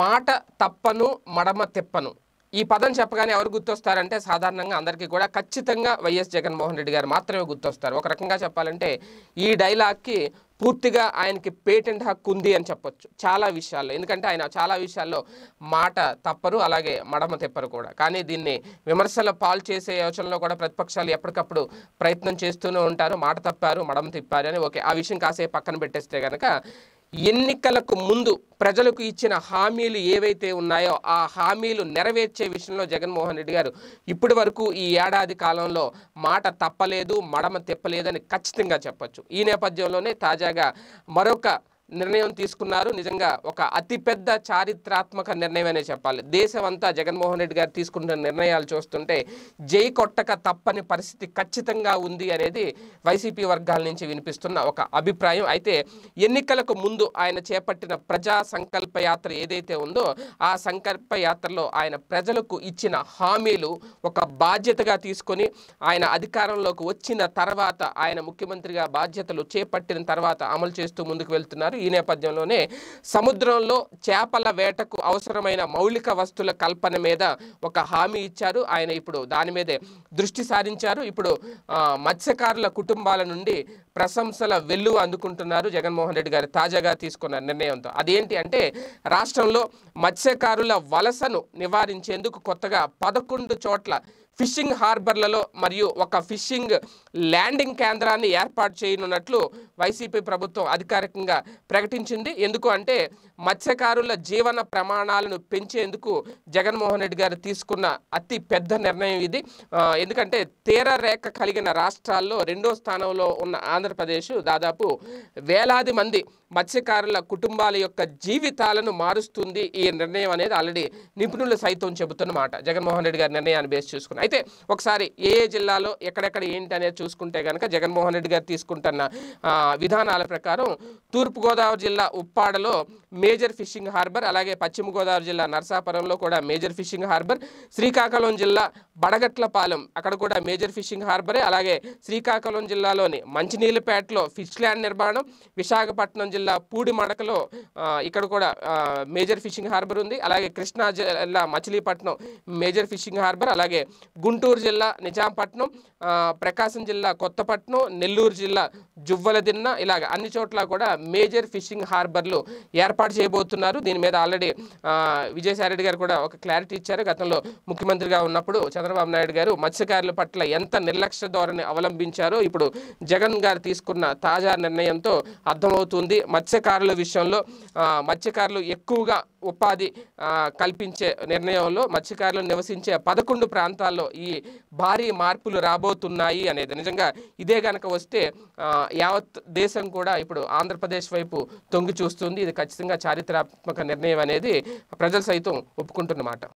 మాట తప్పను మడమ తెప్పను ఈ పదం చెప్పగానే ఎవరు గుర్తొస్తారంటే సాధారణంగా అందరికీ కూడా ఖచ్చితంగా వైఎస్ జగన్మోహన్ రెడ్డి గారు మాత్రమే గుర్తొస్తారు ఒక రకంగా చెప్పాలంటే ఈ డైలాగ్కి పూర్తిగా ఆయనకి పేటెంట్ హక్కు ఉంది అని చెప్పొచ్చు చాలా విషయాల్లో ఎందుకంటే ఆయన చాలా విషయాల్లో మాట తప్పరు అలాగే మడమ తెప్పరు కూడా కానీ దీన్ని విమర్శల పాలు చేసే యోచనలో కూడా ప్రతిపక్షాలు ఎప్పటికప్పుడు ప్రయత్నం చేస్తూనే ఉంటారు మాట తప్పారు మడమ తిప్పారు అని ఓకే ఆ విషయం కాసేపు పక్కన పెట్టేస్తే కనుక ఎన్నికలకు ముందు ప్రజలకు ఇచ్చిన హామీలు ఏవైతే ఉన్నాయో ఆ హామీలు నెరవేర్చే విషయంలో జగన్మోహన్ రెడ్డి గారు ఇప్పటి వరకు ఈ ఏడాది కాలంలో మాట తప్పలేదు మడమ తెప్పలేదని ఖచ్చితంగా చెప్పచ్చు ఈ నేపథ్యంలోనే తాజాగా మరొక నిర్ణయం తీసుకున్నారు నిజంగా ఒక అతిపెద్ద చారిత్రాత్మక నిర్ణయమనే చెప్పాలి దేశమంతా జగన్మోహన్ రెడ్డి గారు తీసుకున్న నిర్ణయాలు చూస్తుంటే జై కొట్టక తప్పని పరిస్థితి ఖచ్చితంగా ఉంది అనేది వైసీపీ వర్గాల నుంచి వినిపిస్తున్న ఒక అభిప్రాయం అయితే ఎన్నికలకు ముందు ఆయన చేపట్టిన ప్రజా సంకల్ప యాత్ర ఏదైతే ఉందో ఆ సంకల్ప యాత్రలో ఆయన ప్రజలకు ఇచ్చిన హామీలు ఒక బాధ్యతగా తీసుకొని ఆయన అధికారంలోకి వచ్చిన తర్వాత ఆయన ముఖ్యమంత్రిగా బాధ్యతలు చేపట్టిన తర్వాత అమలు చేస్తూ ముందుకు వెళ్తున్నారు ఈ నేపథ్యంలోనే సముద్రంలో చేపల వేటకు అవసరమైన మౌలిక వస్తువుల కల్పన మీద ఒక హామీ ఇచ్చారు ఆయన ఇప్పుడు దాని మీదే దృష్టి సారించారు ఇప్పుడు మత్స్యకారుల కుటుంబాల నుండి ప్రశంసల వెల్లువ అందుకుంటున్నారు జగన్మోహన్ రెడ్డి గారు తాజాగా తీసుకున్న నిర్ణయంతో అదేంటి అంటే రాష్ట్రంలో మత్స్యకారుల వలసను నివారించేందుకు కొత్తగా పదకొండు చోట్ల ఫిషింగ్ హార్బర్లలో మరియు ఒక ఫిషింగ్ ల్యాండింగ్ కేంద్రాన్ని ఏర్పాటు చేయనున్నట్లు వైసీపీ ప్రభుత్వం అధికారికంగా ప్రకటించింది ఎందుకు అంటే మత్స్యకారుల జీవన ప్రమాణాలను పెంచేందుకు జగన్మోహన్ రెడ్డి గారు తీసుకున్న అతి పెద్ద నిర్ణయం ఇది ఎందుకంటే తీర రేఖ కలిగిన రాష్ట్రాల్లో రెండో స్థానంలో ఉన్న ఆంధ్రప్రదేశ్ దాదాపు వేలాది మంది మత్స్యకారుల కుటుంబాల యొక్క జీవితాలను మారుస్తుంది ఈ నిర్ణయం అనేది ఆల్రెడీ నిపుణులు సైతం చెబుతున్నమాట జగన్మోహన్ రెడ్డి గారి నిర్ణయాన్ని బేస్ చేసుకున్నారు అయితే ఒకసారి ఏ ఏ జిల్లాలో ఎక్కడెక్కడ ఏంటి అనేది చూసుకుంటే కనుక జగన్మోహన్ రెడ్డి గారు తీసుకుంటున్న విధానాల ప్రకారం తూర్పుగోదావరి జిల్లా ఉప్పాడలో మేజర్ ఫిషింగ్ హార్బర్ అలాగే పశ్చిమ గోదావరి జిల్లా నర్సాపురంలో కూడా మేజర్ ఫిషింగ్ హార్బర్ శ్రీకాకుళం జిల్లా బడగట్లపాలెం అక్కడ కూడా మేజర్ ఫిషింగ్ హార్బరే అలాగే శ్రీకాకుళం జిల్లాలోని మంచినీళ్ళపేటలో ఫిష్ ల్యాండ్ నిర్మాణం విశాఖపట్నం జిల్లా పూడిమడకలో ఇక్కడ కూడా మేజర్ ఫిషింగ్ హార్బర్ ఉంది అలాగే కృష్ణా జిల్లా మచిలీపట్నం మేజర్ ఫిషింగ్ హార్బర్ అలాగే గుంటూరు జిల్లా నిజాంపట్నం ప్రకాశం జిల్లా కొత్తపట్నం నెల్లూరు జిల్లా జువ్వలదిన్న ఇలాగ అన్ని చోట్ల కూడా మేజర్ ఫిషింగ్ హార్బర్లు ఏర్పాటు చేయబోతున్నారు దీని మీద ఆల్రెడీ విజయసాయిరెడ్డి గారు కూడా ఒక క్లారిటీ ఇచ్చారు గతంలో ముఖ్యమంత్రిగా ఉన్నప్పుడు చంద్రబాబు నాయుడు గారు మత్స్యకారుల పట్ల ఎంత నిర్లక్ష్య ధోరణి అవలంబించారో ఇప్పుడు జగన్ గారు తీసుకున్న తాజా నిర్ణయంతో అర్థమవుతుంది మత్స్యకారుల విషయంలో మత్స్యకారులు ఎక్కువగా ఉపాధి కల్పించే నిర్ణయంలో మత్స్యకారులు నివసించే పదకొండు ప్రాంతాల్లో ఈ భారీ మార్పులు రాబోతున్నాయి అనేది నిజంగా ఇదే కనుక వస్తే యావత్ దేశం కూడా ఇప్పుడు ఆంధ్రప్రదేశ్ వైపు తొంగి చూస్తుంది ఇది ఖచ్చితంగా చారిత్రాత్మక నిర్ణయం అనేది ప్రజలు సైతం ఒప్పుకుంటున్నమాట